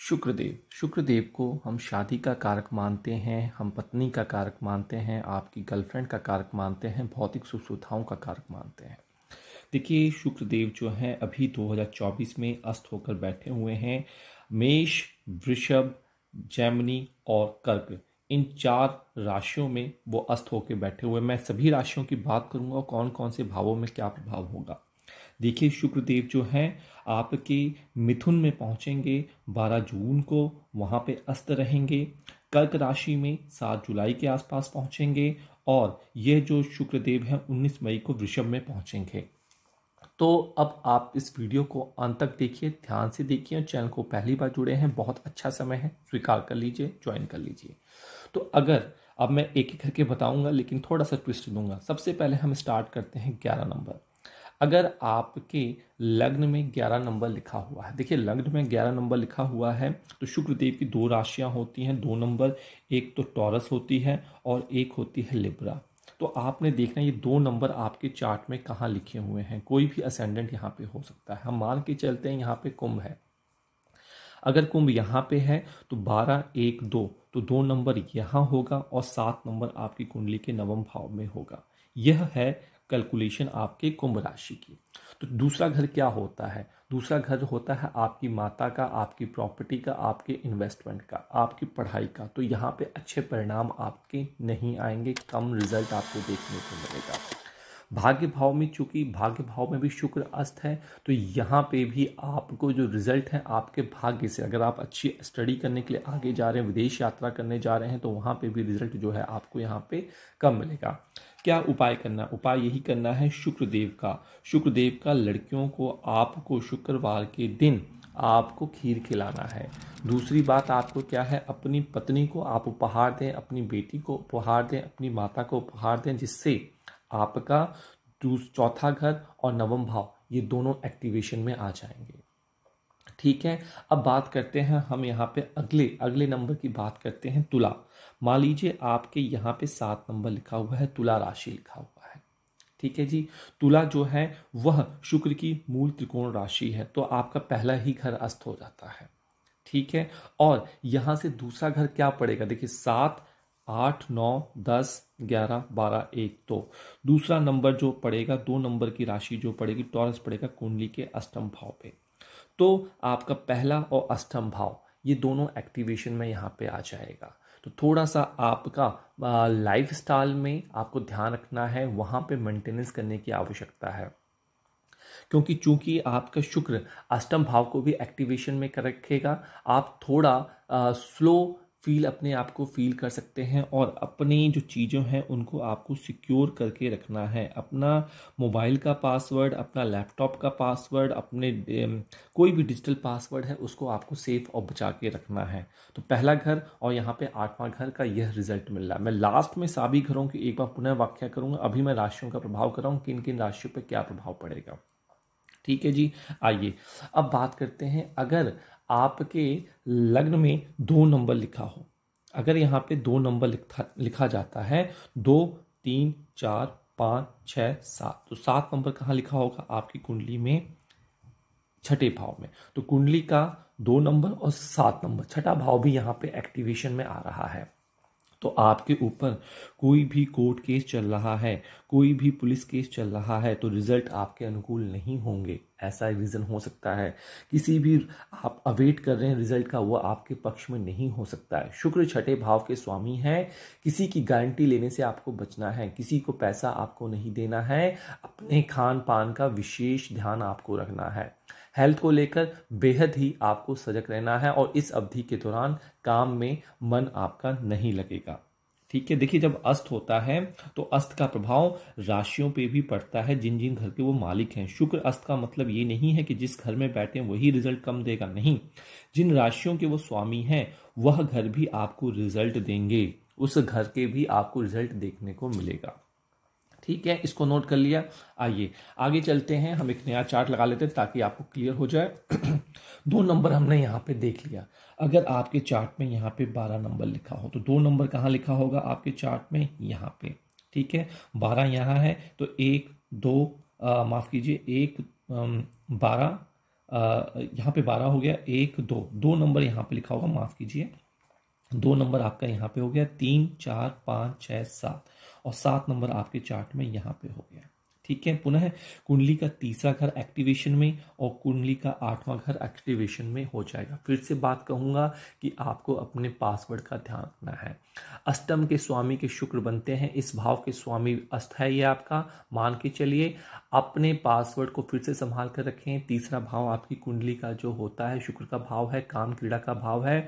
शुक्रदेव शुक्रदेव को हम शादी का कारक मानते हैं हम पत्नी का कारक मानते हैं आपकी गर्लफ्रेंड का कारक मानते हैं भौतिक सुख सुविधाओं का कारक मानते हैं देखिए शुक्रदेव जो हैं अभी 2024 में अस्त होकर बैठे हुए हैं मेष वृषभ जैमनी और कर्क इन चार राशियों में वो अस्त होकर बैठे हुए मैं सभी राशियों की बात करूंगा कौन कौन से भावों में क्या प्रभाव होगा देखिए शुक्रदेव जो हैं आपके मिथुन में पहुंचेंगे 12 जून को वहाँ पे अस्त रहेंगे कर्क राशि में 7 जुलाई के आसपास पहुंचेंगे और यह जो शुक्रदेव हैं 19 मई को वृषभ में पहुंचेंगे तो अब आप इस वीडियो को अंत तक देखिए ध्यान से देखिए और चैनल को पहली बार जुड़े हैं बहुत अच्छा समय है स्वीकार कर लीजिए ज्वाइन कर लीजिए तो अगर अब मैं एक एक करके बताऊंगा लेकिन थोड़ा सा ट्विस्ट दूंगा सबसे पहले हम स्टार्ट करते हैं ग्यारह नंबर अगर आपके लग्न में ग्यारह नंबर लिखा हुआ है देखिए लग्न में ग्यारह नंबर लिखा हुआ है तो शुक्रदेव की दो राशियां होती हैं दो नंबर एक तो टॉरस होती है और एक होती है लिब्रा तो आपने देखना ये दो नंबर आपके चार्ट में कहाँ लिखे हुए हैं कोई भी असेंडेंट यहाँ पे हो सकता है हम मान के चलते हैं यहाँ पे कुंभ है अगर कुंभ यहाँ पे है तो बारह एक दो तो दो नंबर यहाँ होगा और सात नंबर आपकी कुंडली के नवम भाव में होगा यह है कैलकुलेशन आपके कुंभ राशि की तो दूसरा घर क्या होता है दूसरा घर होता है आपकी माता का आपकी प्रॉपर्टी का आपके इन्वेस्टमेंट का आपकी पढ़ाई का तो यहाँ पे अच्छे परिणाम आपके नहीं आएंगे कम रिजल्ट आपको देखने को मिलेगा भाग्य भाव में चूंकि भाग्य भाव में भी शुक्र अस्त है तो यहाँ पे भी आपको जो रिजल्ट है आपके भाग्य से अगर आप अच्छी स्टडी करने के लिए आगे जा रहे हैं विदेश यात्रा करने जा रहे हैं तो वहाँ पे भी रिजल्ट जो है आपको यहाँ पे कम मिलेगा क्या उपाय करना उपाय यही करना है शुक्रदेव का शुक्रदेव का लड़कियों को आपको शुक्रवार के दिन आपको खीर खिलाना है दूसरी बात आपको क्या है अपनी पत्नी को आप उपहार दें अपनी बेटी को उपहार दें अपनी माता को उपहार दें जिससे आपका चौथा घर और नवम भाव ये दोनों एक्टिवेशन में आ जाएंगे ठीक है अब बात करते हैं हम यहाँ पे अगले अगले नंबर की बात करते हैं तुला मान लीजिए आपके यहाँ पे सात नंबर लिखा हुआ है तुला राशि लिखा हुआ है ठीक है जी तुला जो है वह शुक्र की मूल त्रिकोण राशि है तो आपका पहला ही घर अस्त हो जाता है ठीक है और यहाँ से दूसरा घर क्या पड़ेगा देखिए सात आठ नौ दस ग्यारह बारह एक दो दूसरा नंबर जो पड़ेगा दो नंबर की राशि जो पड़ेगी टॉरस पड़ेगा कुंडली के अष्टम भाव पे तो आपका पहला और अष्टम भाव ये दोनों एक्टिवेशन में यहाँ पे आ जाएगा तो थोड़ा सा आपका लाइफ स्टाइल में आपको ध्यान रखना है वहाँ पे मेंटेनेंस करने की आवश्यकता है क्योंकि चूंकि आपका शुक्र अष्टम भाव को भी एक्टिवेशन में कर रखेगा आप थोड़ा आ, स्लो फील अपने आप को फील कर सकते हैं और अपनी जो चीज़ों हैं उनको आपको सिक्योर करके रखना है अपना मोबाइल का पासवर्ड अपना लैपटॉप का पासवर्ड अपने कोई भी डिजिटल पासवर्ड है उसको आपको सेफ और बचा के रखना है तो पहला घर और यहाँ पे आठवां घर का यह रिजल्ट मिल रहा है मैं लास्ट में सभी घरों की एक बार पुनः व्याख्या करूँगा अभी मैं राशियों का प्रभाव कर रहा हूँ किन किन राशियों पर क्या प्रभाव पड़ेगा ठीक है जी आइए अब बात करते हैं अगर आपके लग्न में दो नंबर लिखा हो अगर यहाँ पे दो नंबर लिखा लिखा जाता है दो तीन चार पाँच छ सात तो सात नंबर कहाँ लिखा होगा आपकी कुंडली में छठे भाव में तो कुंडली का दो नंबर और सात नंबर छठा भाव भी यहाँ पे एक्टिवेशन में आ रहा है तो आपके ऊपर कोई भी कोर्ट केस चल रहा है कोई भी पुलिस केस चल रहा है तो रिजल्ट आपके अनुकूल नहीं होंगे ऐसा रीज़न हो सकता है किसी भी आप अवेट कर रहे हैं रिजल्ट का वह आपके पक्ष में नहीं हो सकता है शुक्र छठे भाव के स्वामी हैं किसी की गारंटी लेने से आपको बचना है किसी को पैसा आपको नहीं देना है अपने खान पान का विशेष ध्यान आपको रखना है हेल्थ को लेकर बेहद ही आपको सजग रहना है और इस अवधि के दौरान काम में मन आपका नहीं लगेगा ठीक है देखिए जब अस्त होता है तो अस्त का प्रभाव राशियों पे भी पड़ता है जिन जिन घर के वो मालिक हैं शुक्र अस्त का मतलब ये नहीं है कि जिस घर में बैठे हैं वही रिजल्ट कम देगा नहीं जिन राशियों के वो स्वामी हैं वह घर भी आपको रिजल्ट देंगे उस घर के भी आपको रिजल्ट देखने को मिलेगा ठीक है इसको नोट कर लिया आइए आगे चलते हैं हम एक नया चार्ट लगा लेते हैं ताकि आपको क्लियर हो जाए दो नंबर हमने यहाँ पे देख लिया अगर आपके चार्ट में यहाँ पे बारह नंबर लिखा हो तो दो नंबर कहाँ लिखा होगा आपके चार्ट में यहाँ पे ठीक है बारह यहाँ है तो एक दो माफ़ कीजिए एक बारह यहाँ पे बारह हो गया एक दो दो नंबर यहाँ पे लिखा होगा माफ़ कीजिए दो नंबर आपका यहाँ पे हो गया तीन चार पाँच छः सात और सात नंबर आपके चार्ट में यहाँ पे हो गया ठीक है पुनः कुंडली का तीसरा घर एक्टिवेशन में और कुंडली का आठवां घर एक्टिवेशन में हो जाएगा फिर से बात कहूँगा कि आपको अपने पासवर्ड का ध्यान रखना है अष्टम के स्वामी के शुक्र बनते हैं इस भाव के स्वामी अस्त है ये आपका मान के चलिए अपने पासवर्ड को फिर से संभाल कर रखें तीसरा भाव आपकी कुंडली का जो होता है शुक्र का भाव है काम क्रीड़ा का भाव है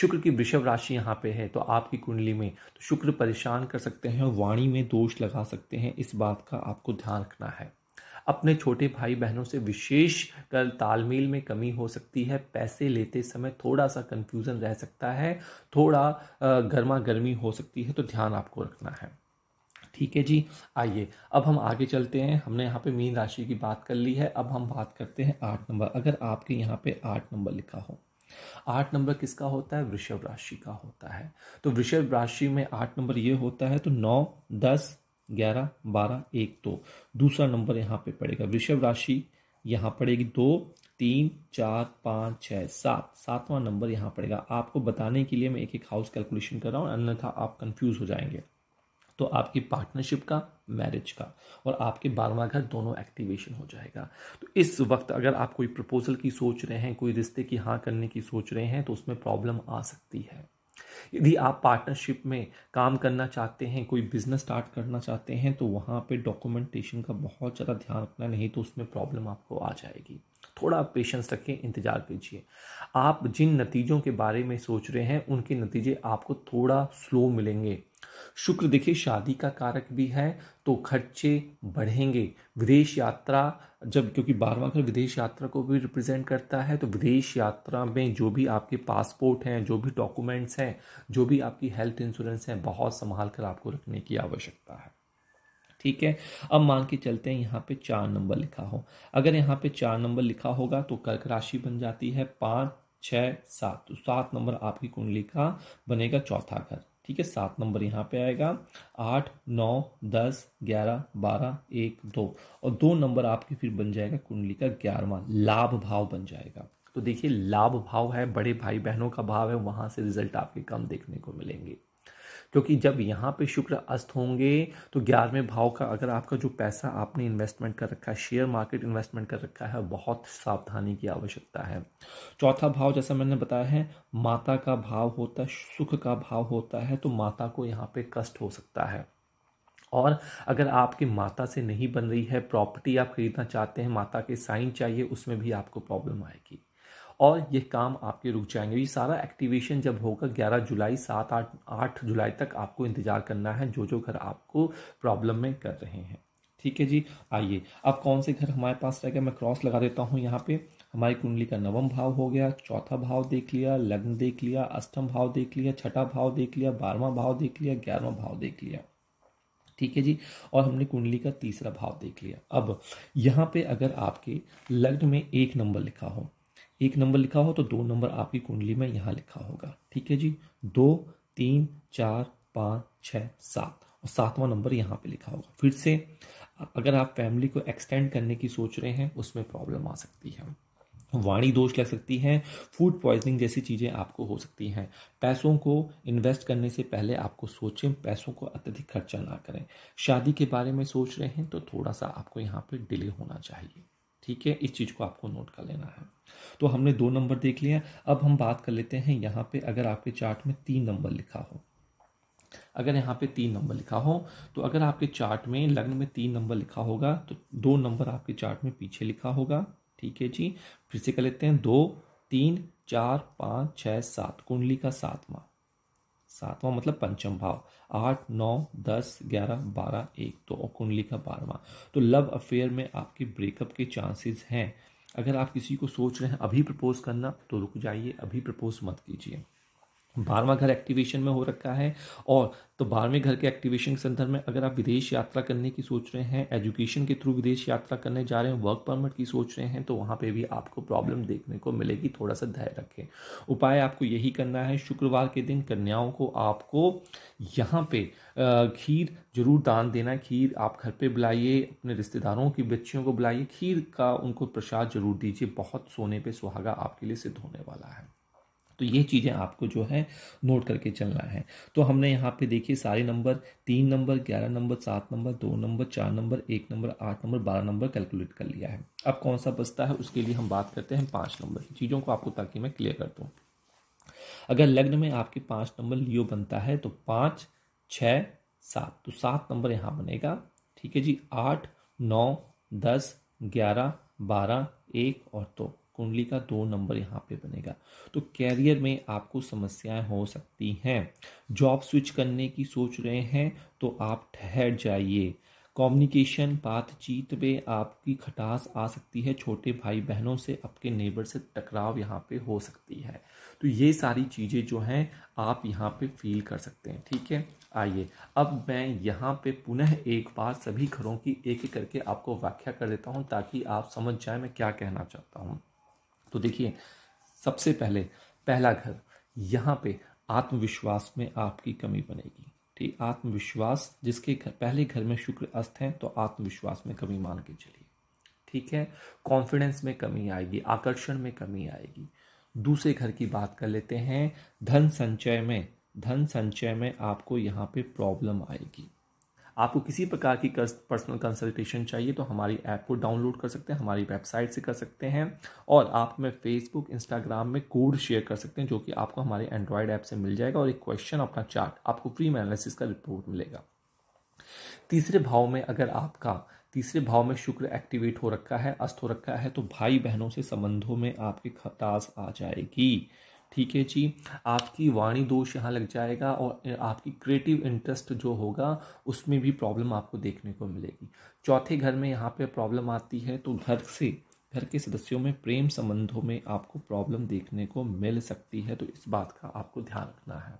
शुक्र की वृषभ राशि यहाँ पे है तो आपकी कुंडली में तो शुक्र परेशान कर सकते हैं वाणी में दोष लगा सकते हैं इस बात का आपको ध्यान रखना है अपने छोटे भाई बहनों से विशेष कर तालमेल में कमी हो सकती है पैसे लेते समय थोड़ा सा कंफ्यूजन रह सकता है थोड़ा गर्मा गर्मी हो सकती है तो ध्यान आपको रखना है ठीक है जी आइए अब हम आगे चलते हैं हमने यहाँ पे मीन राशि की बात कर ली है अब हम बात करते हैं आठ नंबर अगर आपके यहाँ पे आठ नंबर लिखा हो आठ नंबर किसका होता है वृषभ राशि का होता है तो वृषभ राशि में आठ नंबर ये होता है तो नौ दस ग्यारह बारह एक दो दूसरा नंबर यहाँ पे पड़ेगा वृषभ राशि यहाँ पड़ेगी दो तीन चार पाँच छः सात सातवां नंबर यहाँ पड़ेगा आपको बताने के लिए मैं एक एक हाउस कैलकुलेशन कर रहा हूँ अन्यथा आप कंफ्यूज हो जाएंगे तो आपकी पार्टनरशिप का मैरिज का और आपके बारवा घर दोनों एक्टिवेशन हो जाएगा तो इस वक्त अगर आप कोई प्रपोजल की सोच रहे हैं कोई रिश्ते की हाँ करने की सोच रहे हैं तो उसमें प्रॉब्लम आ सकती है यदि आप पार्टनरशिप में काम करना चाहते हैं कोई बिजनेस स्टार्ट करना चाहते हैं तो वहाँ पे डॉक्यूमेंटेशन का बहुत ज़्यादा ध्यान रखना नहीं तो उसमें प्रॉब्लम आपको आ जाएगी थोड़ा पेशेंस रखें इंतज़ार कीजिए आप जिन नतीजों के बारे में सोच रहे हैं उनके नतीजे आपको थोड़ा स्लो मिलेंगे शुक्र देखिए शादी का कारक भी है तो खर्चे बढ़ेंगे विदेश यात्रा जब क्योंकि बारहवा घर विदेश यात्रा को भी रिप्रेजेंट करता है तो विदेश यात्रा में जो भी आपके पासपोर्ट हैं जो भी डॉक्यूमेंट्स हैं जो भी आपकी हेल्थ इंश्योरेंस हैं बहुत संभाल कर आपको रखने की आवश्यकता है ठीक है अब मान के चलते हैं यहाँ पे चार नंबर लिखा हो अगर यहाँ पे चार नंबर लिखा होगा तो कर्क राशि बन जाती है पाँच छः सात तो सात नंबर आपकी कुंडली का बनेगा चौथा घर ठीक है सात नंबर यहाँ पे आएगा आठ नौ दस ग्यारह बारह एक दो और दो नंबर आपके फिर बन जाएगा कुंडली का ग्यारहवा लाभ भाव बन जाएगा तो देखिए लाभ भाव है बड़े भाई बहनों का भाव है वहाँ से रिजल्ट आपके कम देखने को मिलेंगे क्योंकि जब यहाँ पे शुक्र अस्त होंगे तो ग्यारहवें भाव का अगर आपका जो पैसा आपने इन्वेस्टमेंट कर रखा है शेयर मार्केट इन्वेस्टमेंट कर रखा है बहुत सावधानी की आवश्यकता है चौथा भाव जैसा मैंने बताया है माता का भाव होता है सुख का भाव होता है तो माता को यहाँ पे कष्ट हो सकता है और अगर आपके माता से नहीं बन रही है प्रॉपर्टी आप खरीदना चाहते हैं माता के साइन चाहिए उसमें भी आपको प्रॉब्लम आएगी और ये काम आपके रुक जाएंगे ये सारा एक्टिवेशन जब होगा 11 जुलाई सात आठ आठ जुलाई तक आपको इंतज़ार करना है जो जो घर आपको प्रॉब्लम में कर रहे हैं ठीक है जी आइए अब कौन से घर हमारे पास रह गया मैं क्रॉस लगा देता हूँ यहाँ पे हमारी कुंडली का नवम भाव हो गया चौथा भाव देख लिया लग्न देख लिया अष्टम भाव देख लिया छठा भाव देख लिया बारहवा भाव देख लिया ग्यारहवा भाव देख लिया ठीक है जी और हमने कुंडली का तीसरा भाव देख लिया अब यहाँ पे अगर आपके लग्न में एक नंबर लिखा हो एक नंबर लिखा हो तो दो नंबर आपकी कुंडली में यहाँ लिखा होगा ठीक है जी दो तीन चार पाँच छः सात और सातवां नंबर यहाँ पे लिखा होगा फिर से अगर आप फैमिली को एक्सटेंड करने की सोच रहे हैं उसमें प्रॉब्लम आ सकती है वाणी दोष लग सकती है फूड पॉइजनिंग जैसी चीज़ें आपको हो सकती हैं पैसों को इन्वेस्ट करने से पहले आपको सोचें पैसों को अत्यधिक खर्चा ना करें शादी के बारे में सोच रहे हैं तो थोड़ा सा आपको यहाँ पर डिले होना चाहिए ठीक है इस चीज़ को आपको नोट कर लेना है तो हमने दो नंबर देख लिए अब हम बात कर लेते हैं यहाँ पे अगर आपके चार्ट में तीन नंबर लिखा हो अगर यहाँ पे तीन नंबर लिखा हो तो अगर आपके चार्ट में लग्न में तीन नंबर लिखा होगा तो दो नंबर आपके चार्ट में पीछे लिखा होगा ठीक है जी फिर से कर लेते हैं दो तीन चार पाँच छः सात कुंडली का सातवां सातवां मतलब पंचम भाव आठ नौ दस ग्यारह बारह एक दो और कुंडली का बारहवां तो लव अफेयर में आपके ब्रेकअप के चांसेस हैं अगर आप किसी को सोच रहे हैं अभी प्रपोज करना तो रुक जाइए अभी प्रपोज मत कीजिए बारहवा घर एक्टिवेशन में हो रखा है और तो बारहवें घर के एक्टिवेशन के संदर्भ में अगर आप विदेश यात्रा करने की सोच रहे हैं एजुकेशन के थ्रू विदेश यात्रा करने जा रहे हैं वर्क परमिट की सोच रहे हैं तो वहाँ पे भी आपको प्रॉब्लम देखने को मिलेगी थोड़ा सा धैर्य रखें उपाय आपको यही करना है शुक्रवार के दिन कन्याओं को आपको यहाँ पे खीर जरूर दान देना खीर आप घर पे बुलाइए अपने रिश्तेदारों की बच्चियों को बुलाइए खीर का उनको प्रसाद जरूर दीजिए बहुत सोने पर सुहागा आपके लिए सिद्ध होने वाला है तो ये चीज़ें आपको जो है नोट करके चलना है तो हमने यहाँ पे देखिए सारे नंबर तीन नंबर ग्यारह नंबर सात नंबर दो नंबर चार नंबर एक नंबर आठ नंबर बारह नंबर कैलकुलेट कर लिया है अब कौन सा बचता है उसके लिए हम बात करते हैं पाँच नंबर की चीज़ों को आपको ताकि मैं क्लियर कर दूँ अगर लग्न में आपके पाँच नंबर लियो बनता है तो पाँच छ सात तो सात नंबर यहाँ बनेगा ठीक है जी आठ नौ दस ग्यारह बारह एक और दो तो। कुंडली का दो नंबर यहाँ पे बनेगा तो कैरियर में आपको समस्याएं हो सकती हैं जॉब स्विच करने की सोच रहे हैं तो आप ठहर जाइए कम्युनिकेशन बातचीत में आपकी खटास आ सकती है छोटे भाई बहनों से आपके नेबर से टकराव यहाँ पे हो सकती है तो ये सारी चीज़ें जो हैं आप यहाँ पे फील कर सकते हैं ठीक है आइए अब मैं यहाँ पे पुनः एक बार सभी घरों की एक एक करके आपको व्याख्या कर देता हूँ ताकि आप समझ जाए मैं क्या कहना चाहता हूँ तो देखिए सबसे पहले पहला घर यहाँ पे आत्मविश्वास में आपकी कमी बनेगी ठीक आत्मविश्वास जिसके घर पहले घर में शुक्र अस्त हैं तो आत्मविश्वास में कमी मान के चलिए ठीक है कॉन्फिडेंस में कमी आएगी आकर्षण में कमी आएगी दूसरे घर की बात कर लेते हैं धन संचय में धन संचय में आपको यहाँ पे प्रॉब्लम आएगी आपको किसी प्रकार की पर्सनल कंसल्टेशन चाहिए तो हमारी ऐप को डाउनलोड कर सकते हैं हमारी वेबसाइट से कर सकते हैं और आप हमें फेसबुक इंस्टाग्राम में कोड शेयर कर सकते हैं जो कि आपको हमारे एंड्रॉयड ऐप से मिल जाएगा और एक क्वेश्चन अपना चार्ट आपको फ्री में एनालिसिस का रिपोर्ट मिलेगा तीसरे भाव में अगर आपका तीसरे भाव में शुक्र एक्टिवेट हो रखा है अस्त हो रखा है तो भाई बहनों से संबंधों में आपकी खटास आ जाएगी ठीक है जी आपकी वाणी दोष यहाँ लग जाएगा और आपकी क्रिएटिव इंटरेस्ट जो होगा उसमें भी प्रॉब्लम आपको देखने को मिलेगी चौथे घर में यहाँ पे प्रॉब्लम आती है तो घर से घर के सदस्यों में प्रेम संबंधों में आपको प्रॉब्लम देखने को मिल सकती है तो इस बात का आपको ध्यान रखना है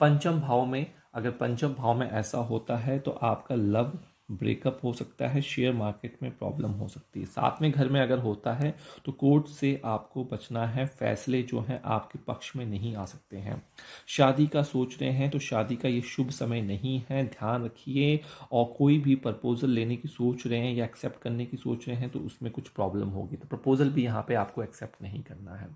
पंचम भाव में अगर पंचम भाव में ऐसा होता है तो आपका लव ब्रेकअप हो सकता है शेयर मार्केट में प्रॉब्लम हो सकती है साथ में घर में अगर होता है तो कोर्ट से आपको बचना है फैसले जो हैं आपके पक्ष में नहीं आ सकते हैं शादी का सोच रहे हैं तो शादी का ये शुभ समय नहीं है ध्यान रखिए और कोई भी प्रपोजल लेने की सोच रहे हैं या एक्सेप्ट करने की सोच रहे हैं तो उसमें कुछ प्रॉब्लम होगी तो प्रपोजल भी यहाँ पर आपको एक्सेप्ट नहीं करना है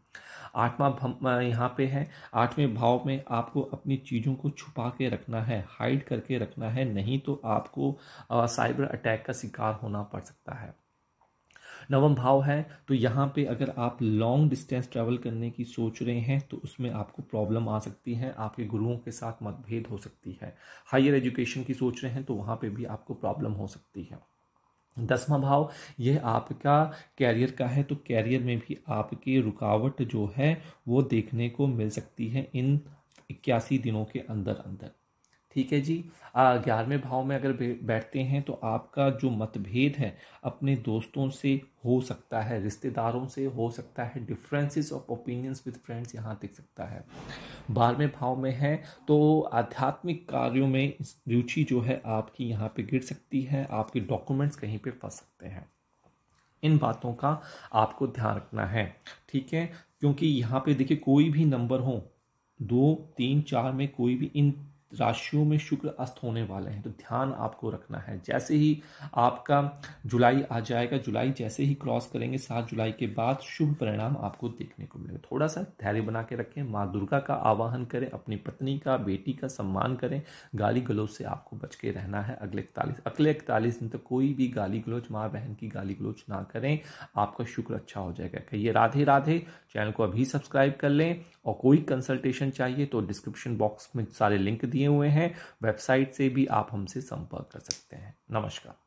आठवां यहाँ पे है आठवें भाव में आपको अपनी चीज़ों को छुपा के रखना है हाइड करके रखना है नहीं तो आपको आ, साइबर अटैक का शिकार होना पड़ सकता है नवम भाव है तो यहाँ पे अगर आप लॉन्ग डिस्टेंस ट्रैवल करने की सोच रहे हैं तो उसमें आपको प्रॉब्लम आ सकती है आपके गुरुओं के साथ मतभेद हो सकती है हायर एजुकेशन की सोच रहे हैं तो वहाँ पे भी आपको प्रॉब्लम हो सकती है दसवा भाव यह आपका कैरियर का है तो कैरियर में भी आपकी रुकावट जो है वो देखने को मिल सकती है इन इक्यासी दिनों के अंदर अंदर ठीक है जी ग्यारहवें भाव में अगर बैठते हैं तो आपका जो मतभेद है अपने दोस्तों से हो सकता है रिश्तेदारों से हो सकता है differences of opinions with friends यहाँ दिख सकता है बारहवें भाव में है तो आध्यात्मिक कार्यों में रुचि जो है आपकी यहाँ पे गिर सकती है आपके डॉक्यूमेंट्स कहीं पे फंस सकते हैं इन बातों का आपको ध्यान रखना है ठीक है क्योंकि यहाँ पे देखिए कोई भी नंबर हो दो तीन चार में कोई भी इन राशियों में शुक्र अस्त होने वाले हैं तो ध्यान आपको रखना है जैसे ही आपका जुलाई आ जाएगा जुलाई जैसे ही क्रॉस करेंगे सात जुलाई के बाद शुभ परिणाम आपको देखने को मिलेगा थोड़ा सा धैर्य बना के रखें माँ दुर्गा का आवाहन करें अपनी पत्नी का बेटी का सम्मान करें गाली गलोच से आपको बच के रहना है अगले इकतालीस अगले इकतालीस दिन तक कोई भी गाली गलोज माँ बहन की गाली गलोच ना करें आपका शुक्र अच्छा हो जाएगा कहिए राधे राधे चैनल को अभी सब्सक्राइब कर लें और कोई कंसल्टेशन चाहिए तो डिस्क्रिप्शन बॉक्स में सारे लिंक दिए दिए हुए हैं वेबसाइट से भी आप हमसे संपर्क कर सकते हैं नमस्कार